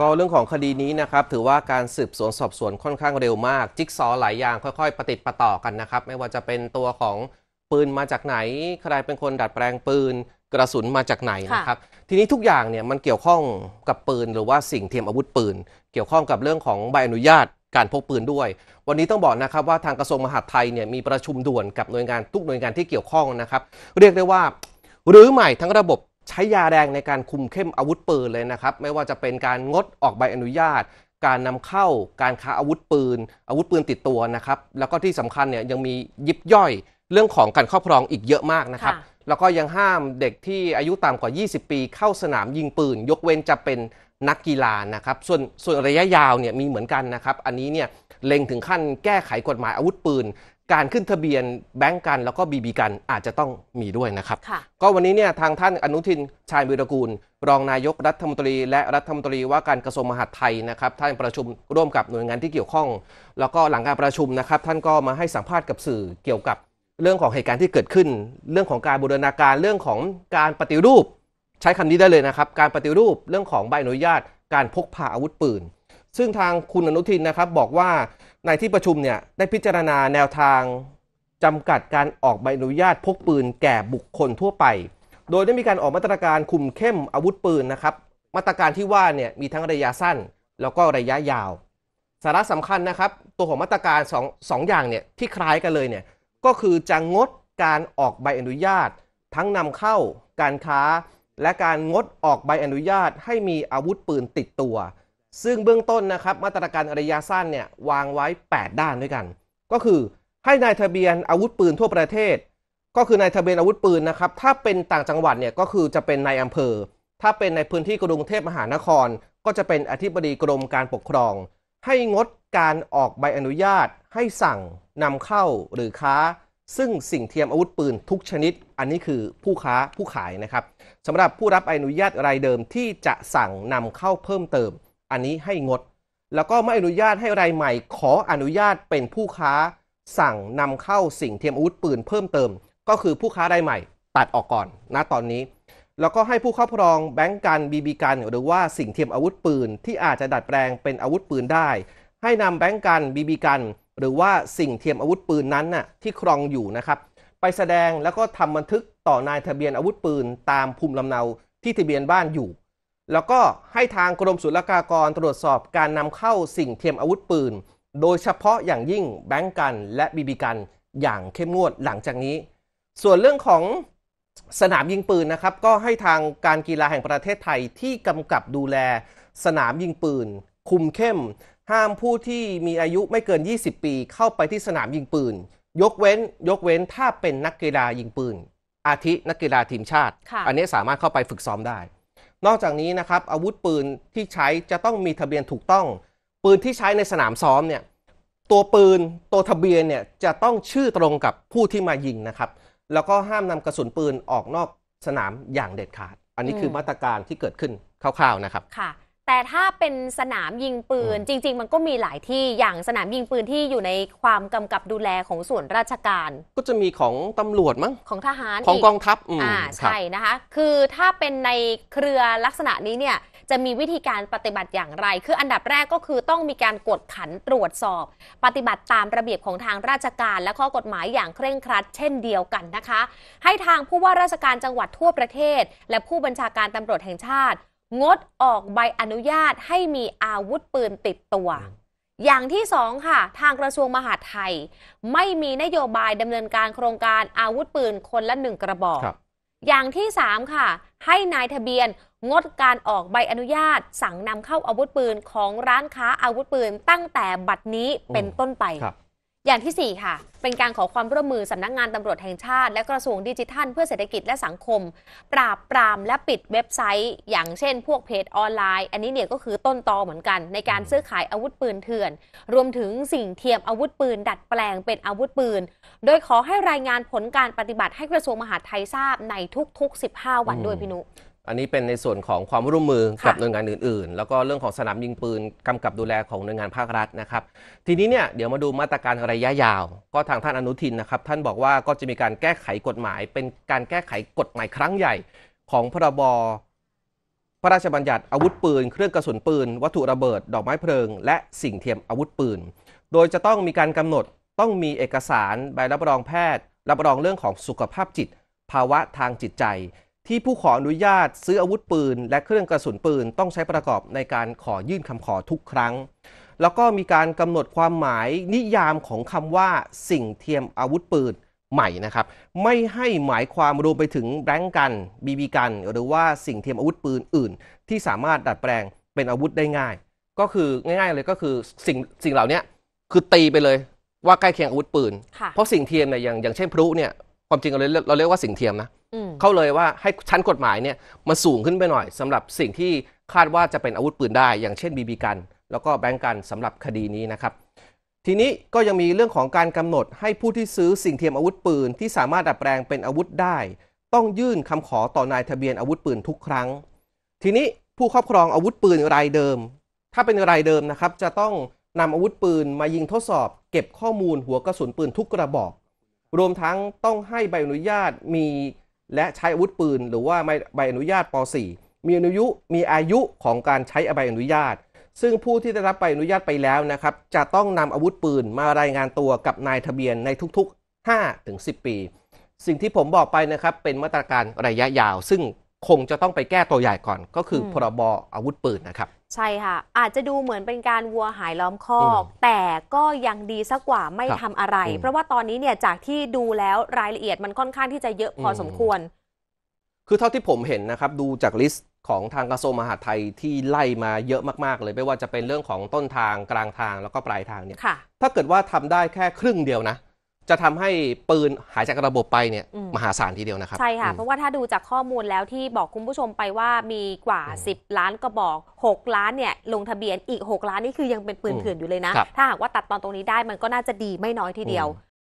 ก็เรื่องของคดีนี้นะครับถือว่าการสืบสวน สอบสวนค่อนข้างเร็วมาก จิ๊กซอหลายอย่างค่อยๆประติดประต่อกันนะครับ ไม่ว่าจะเป็นตัวของปืนมาจากไหน ใครเป็นคนดัดแปลงปืนกระสุนมาจากไหนนะครับ ทีนี้ทุกอย่างเนี่ยมันเกี่ยวข้องกับปืน หรือว่าสิ่งเทียมอาวุธปืนเกี่ยวข้องกับเรื่องของใบอนุญาตการพกปืนด้วย วันนี้ต้องบอกนะครับว่าทางกระทรวงมหาดไทยเนี่ยมีประชุมด่วนกับหน่วยงานทุกหน่วยงานที่เกี่ยวข้องนะครับ เรียกได้ว่ารื้อใหม่ทั้งระบบใช้ยาแดงในการคุมเข้มอาวุธปืนเลยนะครับไม่ว่าจะเป็นการงดออกใบอนุญาต การนำเข้าการค้าอาวุธปืน อาวุธปืนติดตัวนะครับแล้วก็ที่สำคัญเนี่ยยังมียิบย่อยเรื่องของการครอบครองอีกเยอะมากนะครับแล้วก็ยังห้ามเด็กที่อายุต่ำกว่า 20 ปี เข้าสนามยิงปืน ยกเว้นจะเป็นนักกีฬานะครับส่วนส่วนระยะยาวเนี่ยมีเหมือนกันนะครับอันนี้เนี่ยเล็งถึงขั้นแก้ไขกฎหมายอาวุธปืนการขึ้นทะเบียนแบงก์กันแล้วก็บีบีกันอาจจะต้องมีด้วยนะครับ ก็วันนี้เนี่ยทางท่านอนุทินชายวืตรกูล รองนายกรัฐมนตรีและรัฐมนตรีว่าการกระทรวงมหาดไทยนะครับท่านประชุมร่วมกับหน่วยงานที่เกี่ยวข้อง แล้วก็หลังการประชุมนะครับ ท่านก็มาให้สัมภาษณ์กับสื่อเกี่ยวกับ เรื่องของเหตุการณ์ที่เกิดขึ้น เรื่องของการบูรณาการเรื่องของการปฏิรูป ใช้คำนี้ได้เลยนะครับการปฏิรูปเรื่องของใบอนุญาต การพกพาอาวุธปืนซึ่งทางคุณอนุทินนะครับบอกว่าในที่ประชุมเนี่ยได้พิจารณาแนวทางจำกัดการออกใบอนุญาตพกปืนแก่บุคคลทั่วไป โดยได้มีการออกมาตรการคุมเข้มอาวุธปืนนะครับ มาตรการที่ว่าเนี่ยมีทั้งระยะสั้นแล้วก็ระยะยาว สาระสำคัญนะครับ ตัวของมาตรการ2อออย่างเนี่ยที่คล้ายกันเลยเนี่ยก็คือจะงดการออกใบอนุญาต ทั้งนำเข้าการค้าและการงดออกใบอนุญาตให้มีอาวุธปืนติดตัวซึ่งเบื้องต้นนะครับมาตรการระยะสั้นเนี่ยวางไว้ 8 ด้านด้วยกัน ก็คือให้นายทะเบียนอาวุธปืนทั่วประเทศ ก็คือนายทะเบียนอาวุธปืนนะครับ ถ้าเป็นต่างจังหวัดเนี่ยก็คือจะเป็นนายอำเภอ ถ้าเป็นในพื้นที่กรุงเทพมหานคร ก็จะเป็นอธิบดีกรมการปกครอง ให้งดการออกใบอนุญาตให้สั่งนำเข้าหรือค้า ซึ่งสิ่งเทียมอาวุธปืนทุกชนิด อันนี้คือผู้ค้าผู้ขายนะครับสำหรับผู้รับอนุญาตรายเดิมที่จะสั่งนำเข้าเพิ่มเติมอันนี้ให้งดแล้วก็ไม่อนุญาตให้รายใหม่ ขออนุญาตเป็นผู้ค้าสั่งนำเข้าสิ่งเทียมอาวุธปืนเพิ่มเติม ก็คือผู้ค้ารายใหม่ ตัดออกก่อนนะตอนนี้แล้วก็ให้ผู้ครอบครองแบงก์กันบีบีกันหรือว่าสิ่งเทียมอาวุธปืนที่อาจจะดัดแปลงเป็นอาวุธปืนได้ ให้นำแบงก์กันบีบีกัน หรือว่าสิ่งเทียมอาวุธปืนนั้นน่ะที่ครองอยู่นะครับไปแสดงแล้วก็ทำบันทึกต่อนายทะเบียนอาวุธปืนตามภูมิลำเนาที่ทะเบียนบ้านอยู่แล้วก็ให้ทางกรมศุลกากรตรวจสอบการนำเข้าสิ่งเทียมอาวุธปืน โดยเฉพาะอย่างยิ่งแบงก์กันและบีบีกันอย่างเข้มงวดหลังจากนี้ ส่วนเรื่องของสนามยิงปืนนะครับก็ให้ทางการกีฬาแห่งประเทศไทยที่กำกับดูแลสนามยิงปืนคุมเข้ม ห้ามผู้ที่มีอายุไม่เกิน 20 ปีเข้าไปที่สนามยิงปืน ยกเว้นยกเว้นถ้าเป็นนักกีฬายิงปืน อาทินักกีฬาทีมชาติ อันนี้สามารถเข้าไปฝึกซ้อมได้นอกจากนี้นะครับอาวุธปืนที่ใช้จะต้องมีทะเบียนถูกต้อง ปืนที่ใช้ในสนามซ้อมเนี่ยตัวปืนตัวทะเบียนเนี่ยจะต้องชื่อตรงกับผู้ที่มายิงนะครับ แล้วก็ห้ามนำกระสุนปืนออกนอกสนามอย่างเด็ดขาด อันนี้คือมาตรการที่เกิดขึ้นคร่าวๆนะครับค่ะแต่ถ้าเป็นสนามยิงปืนจริง ๆ มันก็มีหลายที่อย่างสนามยิงปืน ที่อยู่ในความกำกับดูแลของส่วนราชการ ก็จะมีของตำรวจมั้ง ของทหารของกองทัพอ่าใช่นะคะ คือถ้าเป็นในเครือลักษณะนี้เนี่ย จะมีวิธีการปฏิบัติอย่างไร คืออันดับแรกก็คือต้องมีการกดขันตรวจสอบ ปฏิบัติตามระเบียบของทางราชการและข้อกฎหมายอย่างเคร่งครัด เช่นเดียวกันนะคะ ให้ทางผู้ว่าราชการจังหวัดทั่วประเทศ และผู้บัญชาการตำรวจแห่งชาติงดออกใบอนุญาตให้มีอาวุธปืนติดตัว อย่างที่สองค่ะ ทางกระทรวงมหาดไทย ไม่มีนโยบายดำเนินการโครงการอาวุธปืนคนละหนึ่งกระบอก อย่างที่สามค่ะ ให้นายทะเบียน งดการออกใบอนุญาต สั่งนำเข้าอาวุธปืนของร้านค้าอาวุธปืนตั้งแต่บัดนี้เป็นต้นไปอย่างที่ 4 ค่ะ เป็นการขอความร่วมมือสำนักงงานตำรวจแห่งชาติและกระทรวงดิจิทัล เพื่อเศรษฐกิจและสังคม ปราบปรามและปิดเว็บไซต์ อย่างเช่นพวกเพจออนไลน์ อันนี้เนี่ยก็คือต้นตอเหมือนกัน ในการซื้อขายอาวุธปืนเถื่อน รวมถึงสิ่งเทียมอาวุธปืน ดัดแปลงเป็นอาวุธปืน โดยขอให้รายงานผลการปฏิบัติ ให้กระทรวงมหาดไทยทราบในทุก ๆ 15 วันด้วยพี่นุอันนี้เป็นในส่วนของความร่วมมือกับหน่วยงานอื่นๆ แล้วก็เรื่องของสนามยิงปืนกำกับดูแลของหน่วยงานภาครัฐนะครับ ทีนี้เนี่ยเดี๋ยวมาดูมาตรการระยะยาว ก็ทางท่านอนุทินนะครับ ท่านบอกว่าก็จะมีการแก้ไขกฎหมาย เป็นการแก้ไขกฎหมายครั้งใหญ่ของพรบพระราชบัญญัติอาวุธปืนเครื่องกระสุนปืน วัตถุระเบิดดอกไม้เพลิงและสิ่งเทียมอาวุธปืน โดยจะต้องมีการกำหนดต้องมีเอกสารใบรับรองแพทย์ รับรองเรื่องของสุขภาพจิต ภาวะทางจิตใจที่ผู้ขออนุญาตซื้ออาวุธปืน และเครื่องกระสุนปืน ต้องใช้ประกอบในการขอยื่นคำขอทุกครั้ง แล้วก็มีการกำหนดความหมายนิยามของคำว่าสิ่งเทียมอาวุธปืนใหม่นะครับ ไม่ให้หมายความรวมไปถึงแบงกันบีบีกัน หรือว่าสิ่งเทียมอาวุธปืนอื่น ที่สามารถดัดแปลงเป็นอาวุธได้ง่าย ก็คือง่ายๆเลยก็คือสิ่งสิ่งเหล่านี้คือตีไปเลย ว่าใกล้เคียงอาวุธปืนเพราะสิ่งเทียมเนี่ยอย่างอย่างเช่นพลุเนี่ยความจริงเราเรียกาเรียกว่าสิ่งเทียมนะเขาเลยว่าให้ชั้นกฎหมายเนี่ยมาสูงขึ้นไปหน่อย สำหรับสิ่งที่คาดว่าจะเป็นอาวุธปืนได้อย่างเช่นบีบีกัน แล้วก็แบงก์กันสำหรับคดีนี้นะครับ ทีนี้ก็ยังมีเรื่องของการกำหนด ให้ผู้ที่ซื้อสิ่งเทียมอาวุธปืนที่สามารถดัดแปลงเป็นอาวุธได้ ต้องยื่นคำขอต่อนายทะเบียนอาวุธปืนทุกครั้ง ทีนี้ผู้ครอบครองอาวุธปืนรายเดิม ถ้าเป็นรายเดิมนะครับ จะต้องนำอาวุธปืนมายิงทดสอบ เก็บข้อมูลหัวกระสุนปืนทุกกระบอกรวมทั้งต้องให้ใบอนุญาตมีและใช้อาวุธปืน หรือว่าใบอนุญาตป .4 มีอนุยุมีอายุของการใช้ใบอนุญาต ซึ่งผู้ที่ได้รับใบอนุญาตไปแล้วนะครับ จะต้องนำอาวุธปืนมารายงานตัวกับนายทะเบียนในทุกๆ5-10ถึงปี สิ่งที่ผมบอกไปนะครับเป็นมาตรการระยะยาว ซึ่งคงจะต้องไปแก้ตัวใหญ่ก่อน ก็คือพรบอาวุธปืนนะครับใช่ค่ะ อาจจะดูเหมือนเป็นการวัวหายล้อมคอก แต่ก็ยังดีสักกว่าไม่ทำอะไร เพราะว่าตอนนี้เนี่ยจากที่ดูแล้วรายละเอียดมันค่อนข้างที่จะเยอะพอสมควร คือเท่าที่ผมเห็นนะครับ ดูจากลิสต์ของทางกระทรวงมหาดไทยที่ไล่มาเยอะมากๆเลย ไม่ว่าจะเป็นเรื่องของต้นทางกลางทางแล้วก็ปลายทางเนี่ยถ้าเกิดว่าทำได้แค่ครึ่งเดียวนะจะทำให้ปืนหายจากระบบไปเนี่ยมหาศาลทีเดียวนะครับ ใช่ค่ะ เพราะว่าถ้าดูจากข้อมูลแล้วที่บอกคุณผู้ชมไปว่ามีกว่า 10 ล้านกระบอก 6 ล้านเนี่ยลงทะเบียนอีก 6 ล้านนี่คือยังเป็นปืนเถื่อนอยู่เลยนะ ถ้าหากว่าตัดตอนตรงนี้ได้มันก็น่าจะดีไม่น้อยทีเดียว